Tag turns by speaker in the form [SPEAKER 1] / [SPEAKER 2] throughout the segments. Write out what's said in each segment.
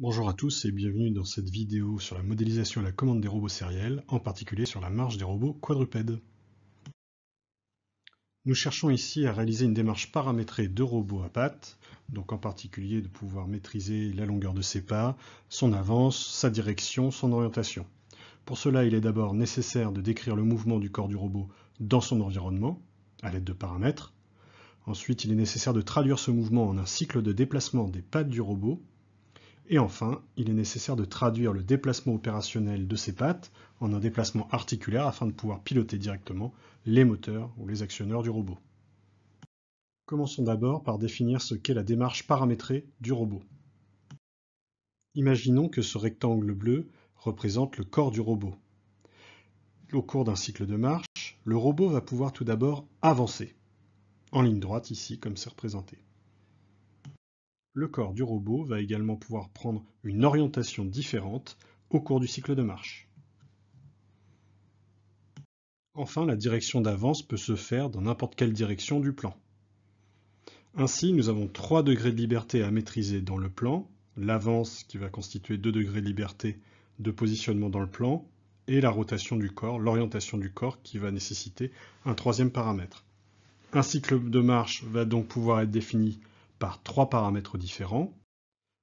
[SPEAKER 1] Bonjour à tous et bienvenue dans cette vidéo sur la modélisation et la commande des robots sériels, en particulier sur la marche des robots quadrupèdes. Nous cherchons ici à réaliser une démarche paramétrée de robots à pattes, donc en particulier de pouvoir maîtriser la longueur de ses pas, son avance, sa direction, son orientation. Pour cela, il est d'abord nécessaire de décrire le mouvement du corps du robot dans son environnement, à l'aide de paramètres. Ensuite, il est nécessaire de traduire ce mouvement en un cycle de déplacement des pattes du robot, et enfin, il est nécessaire de traduire le déplacement opérationnel de ses pattes en un déplacement articulaire afin de pouvoir piloter directement les moteurs ou les actionneurs du robot. Commençons d'abord par définir ce qu'est la démarche paramétrée du robot. Imaginons que ce rectangle bleu représente le corps du robot. Au cours d'un cycle de marche, le robot va pouvoir tout d'abord avancer, en ligne droite ici comme c'est représenté le corps du robot va également pouvoir prendre une orientation différente au cours du cycle de marche. Enfin, la direction d'avance peut se faire dans n'importe quelle direction du plan. Ainsi, nous avons trois degrés de liberté à maîtriser dans le plan, l'avance qui va constituer deux degrés de liberté de positionnement dans le plan, et la rotation du corps, l'orientation du corps qui va nécessiter un troisième paramètre. Un cycle de marche va donc pouvoir être défini par trois paramètres différents.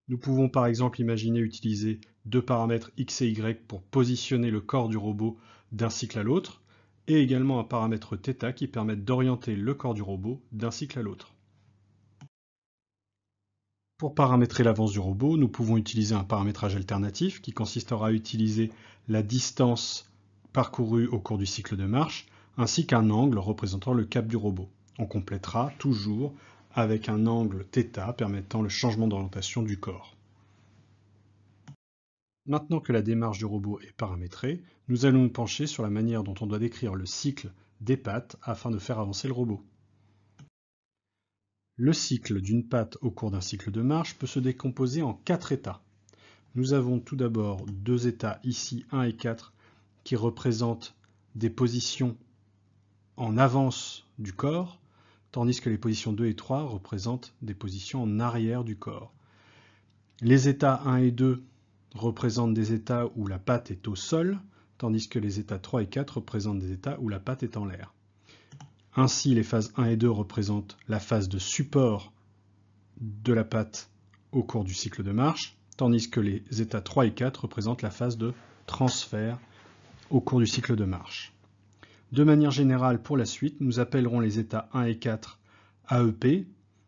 [SPEAKER 1] Nous pouvons par exemple imaginer utiliser deux paramètres x et y pour positionner le corps du robot d'un cycle à l'autre, et également un paramètre θ qui permettent d'orienter le corps du robot d'un cycle à l'autre. Pour paramétrer l'avance du robot, nous pouvons utiliser un paramétrage alternatif qui consistera à utiliser la distance parcourue au cours du cycle de marche, ainsi qu'un angle représentant le cap du robot. On complétera toujours avec un angle θ permettant le changement d'orientation du corps. Maintenant que la démarche du robot est paramétrée, nous allons nous pencher sur la manière dont on doit décrire le cycle des pattes afin de faire avancer le robot. Le cycle d'une patte au cours d'un cycle de marche peut se décomposer en quatre états. Nous avons tout d'abord deux états ici 1 et 4 qui représentent des positions en avance du corps tandis que les positions 2 et 3 représentent des positions en arrière du corps. Les états 1 et 2 représentent des états où la patte est au sol, tandis que les états 3 et 4 représentent des états où la patte est en l'air. Ainsi, les phases 1 et 2 représentent la phase de support de la patte au cours du cycle de marche, tandis que les états 3 et 4 représentent la phase de transfert au cours du cycle de marche. De manière générale, pour la suite, nous appellerons les états 1 et 4 AEP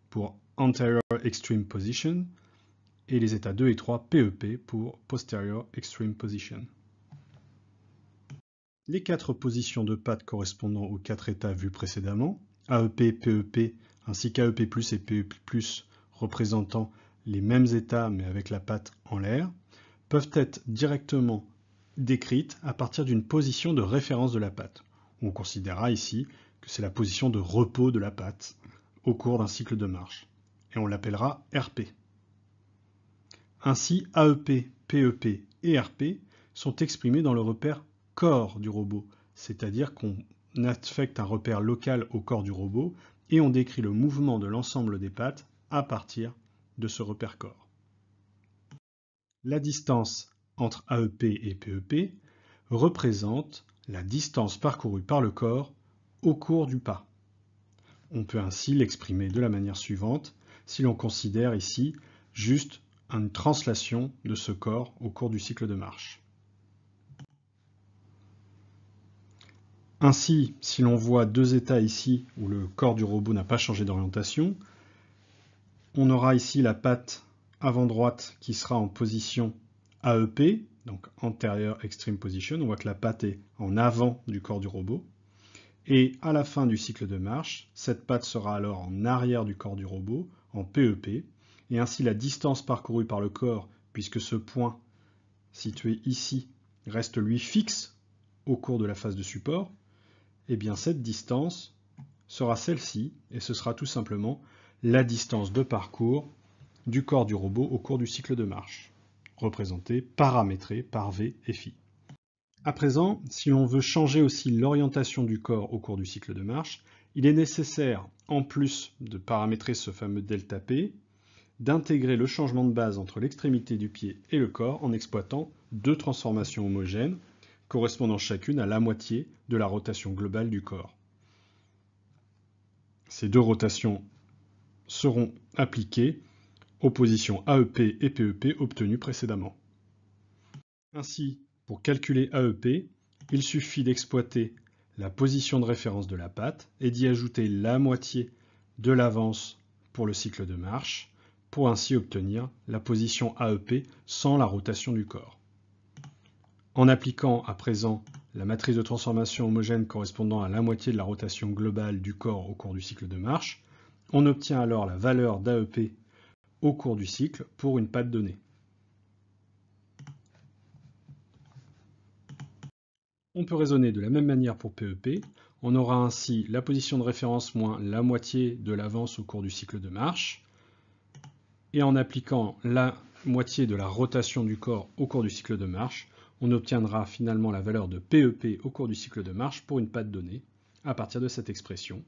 [SPEAKER 1] pour Anterior Extreme Position et les états 2 et 3 PEP pour Posterior Extreme Position. Les quatre positions de pattes correspondant aux quatre états vus précédemment, AEP, PEP ainsi qu'AEP+, et PEP+, e représentant les mêmes états mais avec la patte en l'air, peuvent être directement décrites à partir d'une position de référence de la patte. On considérera ici que c'est la position de repos de la patte au cours d'un cycle de marche, et on l'appellera RP. Ainsi, AEP, PEP et RP sont exprimés dans le repère corps du robot, c'est-à-dire qu'on affecte un repère local au corps du robot et on décrit le mouvement de l'ensemble des pattes à partir de ce repère corps. La distance entre AEP et PEP e représente la distance parcourue par le corps au cours du pas. On peut ainsi l'exprimer de la manière suivante, si l'on considère ici juste une translation de ce corps au cours du cycle de marche. Ainsi, si l'on voit deux états ici où le corps du robot n'a pas changé d'orientation, on aura ici la patte avant droite qui sera en position AEP, donc Anterior extreme position, on voit que la patte est en avant du corps du robot. Et à la fin du cycle de marche, cette patte sera alors en arrière du corps du robot, en PEP, e et ainsi la distance parcourue par le corps, puisque ce point situé ici reste lui fixe au cours de la phase de support, eh bien cette distance sera celle-ci, et ce sera tout simplement la distance de parcours du corps du robot au cours du cycle de marche représenté, paramétré par V et Φ. À présent, si on veut changer aussi l'orientation du corps au cours du cycle de marche, il est nécessaire, en plus de paramétrer ce fameux delta P, d'intégrer le changement de base entre l'extrémité du pied et le corps en exploitant deux transformations homogènes, correspondant chacune à la moitié de la rotation globale du corps. Ces deux rotations seront appliquées positions AEP et PEP e obtenues précédemment. Ainsi, pour calculer AEP, il suffit d'exploiter la position de référence de la patte et d'y ajouter la moitié de l'avance pour le cycle de marche pour ainsi obtenir la position AEP sans la rotation du corps. En appliquant à présent la matrice de transformation homogène correspondant à la moitié de la rotation globale du corps au cours du cycle de marche, on obtient alors la valeur d'AEP au cours du cycle pour une patte donnée. On peut raisonner de la même manière pour PEP. E on aura ainsi la position de référence moins la moitié de l'avance au cours du cycle de marche. Et en appliquant la moitié de la rotation du corps au cours du cycle de marche, on obtiendra finalement la valeur de PEP e au cours du cycle de marche pour une patte donnée à partir de cette expression,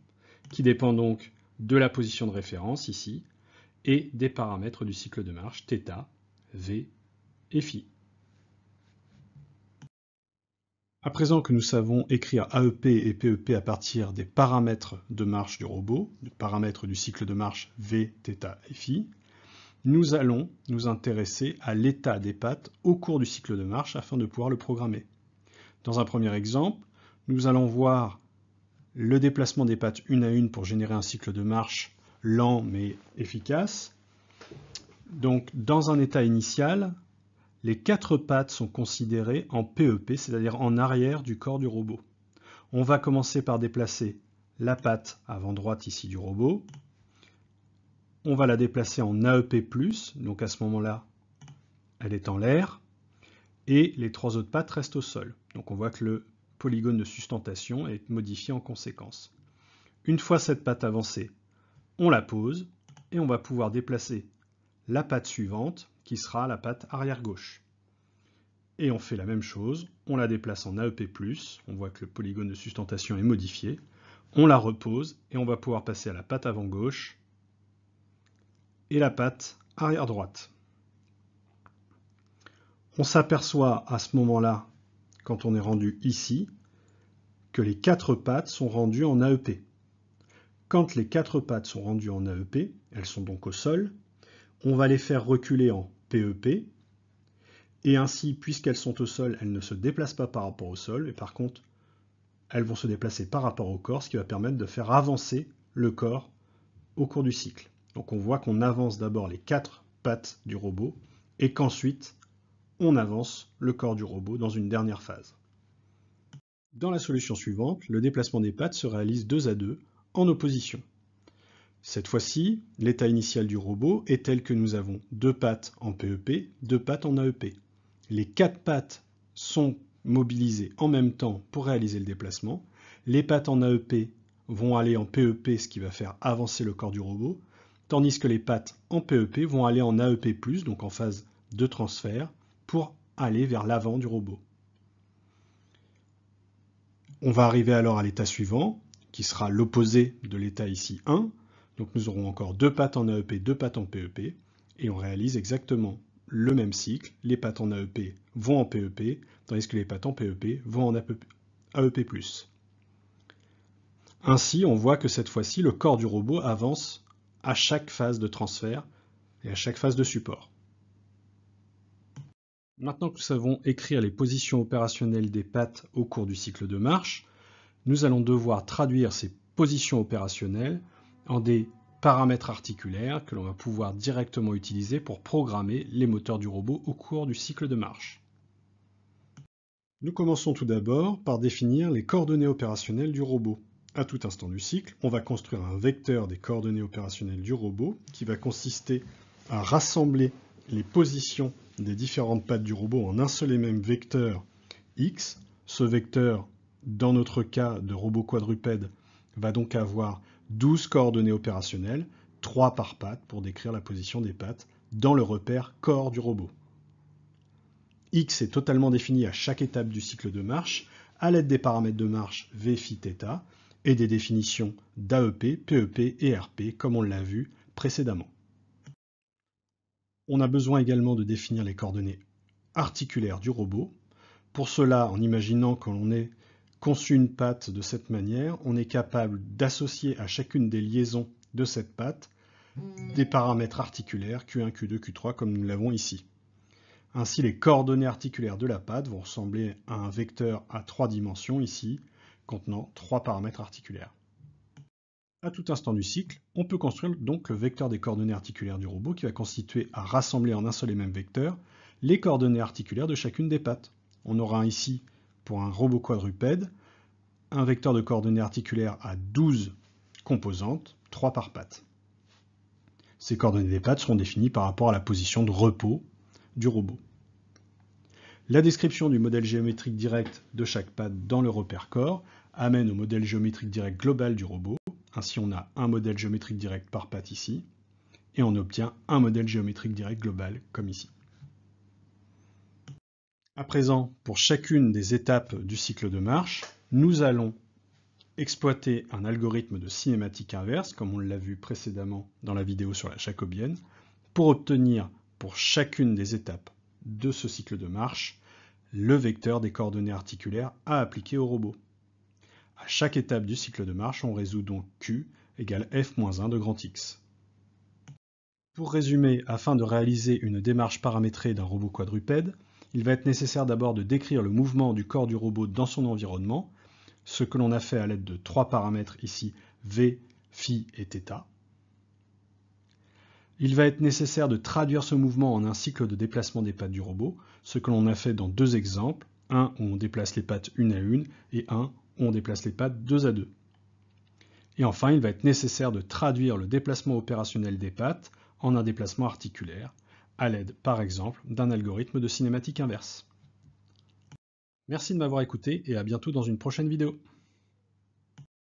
[SPEAKER 1] qui dépend donc de la position de référence ici et des paramètres du cycle de marche θ, V et Φ. À présent que nous savons écrire AEP et PEP e à partir des paramètres de marche du robot, des paramètres du cycle de marche V, θ et Φ, nous allons nous intéresser à l'état des pattes au cours du cycle de marche afin de pouvoir le programmer. Dans un premier exemple, nous allons voir le déplacement des pattes une à une pour générer un cycle de marche lent mais efficace. Donc, dans un état initial, les quatre pattes sont considérées en PEP, e c'est-à-dire en arrière du corps du robot. On va commencer par déplacer la patte avant droite ici du robot. On va la déplacer en AEP+, donc à ce moment-là, elle est en l'air. Et les trois autres pattes restent au sol. Donc on voit que le polygone de sustentation est modifié en conséquence. Une fois cette patte avancée, on la pose et on va pouvoir déplacer la patte suivante qui sera la patte arrière gauche. Et on fait la même chose, on la déplace en AEP+, on voit que le polygone de sustentation est modifié, on la repose et on va pouvoir passer à la patte avant gauche et la patte arrière droite. On s'aperçoit à ce moment-là, quand on est rendu ici, que les quatre pattes sont rendues en AEP. Quand les quatre pattes sont rendues en AEP, elles sont donc au sol, on va les faire reculer en PEP, e et ainsi, puisqu'elles sont au sol, elles ne se déplacent pas par rapport au sol, et par contre, elles vont se déplacer par rapport au corps, ce qui va permettre de faire avancer le corps au cours du cycle. Donc on voit qu'on avance d'abord les quatre pattes du robot, et qu'ensuite, on avance le corps du robot dans une dernière phase. Dans la solution suivante, le déplacement des pattes se réalise deux à deux, en opposition. Cette fois-ci, l'état initial du robot est tel que nous avons deux pattes en PEP, e deux pattes en AEP. Les quatre pattes sont mobilisées en même temps pour réaliser le déplacement. Les pattes en AEP vont aller en PEP, e ce qui va faire avancer le corps du robot, tandis que les pattes en PEP e vont aller en AEP+, donc en phase de transfert, pour aller vers l'avant du robot. On va arriver alors à l'état suivant, qui sera l'opposé de l'état ici 1. Donc nous aurons encore deux pattes en AEP, deux pattes en PEP, e et on réalise exactement le même cycle. Les pattes en AEP vont en PEP, e tandis que les pattes en PEP e vont en AEP+. Ainsi, on voit que cette fois-ci, le corps du robot avance à chaque phase de transfert et à chaque phase de support. Maintenant que nous savons écrire les positions opérationnelles des pattes au cours du cycle de marche, nous allons devoir traduire ces positions opérationnelles en des paramètres articulaires que l'on va pouvoir directement utiliser pour programmer les moteurs du robot au cours du cycle de marche. Nous commençons tout d'abord par définir les coordonnées opérationnelles du robot. À tout instant du cycle, on va construire un vecteur des coordonnées opérationnelles du robot qui va consister à rassembler les positions des différentes pattes du robot en un seul et même vecteur x. Ce vecteur dans notre cas de robot quadrupède, va donc avoir 12 coordonnées opérationnelles, 3 par patte pour décrire la position des pattes, dans le repère corps du robot. X est totalement défini à chaque étape du cycle de marche, à l'aide des paramètres de marche V, phi, θ, et des définitions d'AEP, PEP et RP, comme on l'a vu précédemment. On a besoin également de définir les coordonnées articulaires du robot. Pour cela, en imaginant que l'on est Conçu une patte de cette manière, on est capable d'associer à chacune des liaisons de cette patte des paramètres articulaires Q1, Q2, Q3 comme nous l'avons ici. Ainsi, les coordonnées articulaires de la patte vont ressembler à un vecteur à trois dimensions ici, contenant trois paramètres articulaires. À tout instant du cycle, on peut construire donc le vecteur des coordonnées articulaires du robot qui va constituer à rassembler en un seul et même vecteur les coordonnées articulaires de chacune des pattes. On aura ici pour un robot quadrupède, un vecteur de coordonnées articulaires à 12 composantes, 3 par patte. Ces coordonnées des pattes seront définies par rapport à la position de repos du robot. La description du modèle géométrique direct de chaque patte dans le repère corps amène au modèle géométrique direct global du robot. Ainsi, on a un modèle géométrique direct par patte ici, et on obtient un modèle géométrique direct global comme ici. À présent, pour chacune des étapes du cycle de marche, nous allons exploiter un algorithme de cinématique inverse, comme on l'a vu précédemment dans la vidéo sur la jacobienne, pour obtenir pour chacune des étapes de ce cycle de marche le vecteur des coordonnées articulaires à appliquer au robot. À chaque étape du cycle de marche, on résout donc Q égale f-1 de grand X. Pour résumer, afin de réaliser une démarche paramétrée d'un robot quadrupède, il va être nécessaire d'abord de décrire le mouvement du corps du robot dans son environnement, ce que l'on a fait à l'aide de trois paramètres ici, V, Phi et θ. Il va être nécessaire de traduire ce mouvement en un cycle de déplacement des pattes du robot, ce que l'on a fait dans deux exemples, un où on déplace les pattes une à une, et un où on déplace les pattes deux à deux. Et enfin, il va être nécessaire de traduire le déplacement opérationnel des pattes en un déplacement articulaire, à l'aide, par exemple, d'un algorithme de cinématique inverse. Merci de m'avoir écouté et à bientôt dans une prochaine vidéo.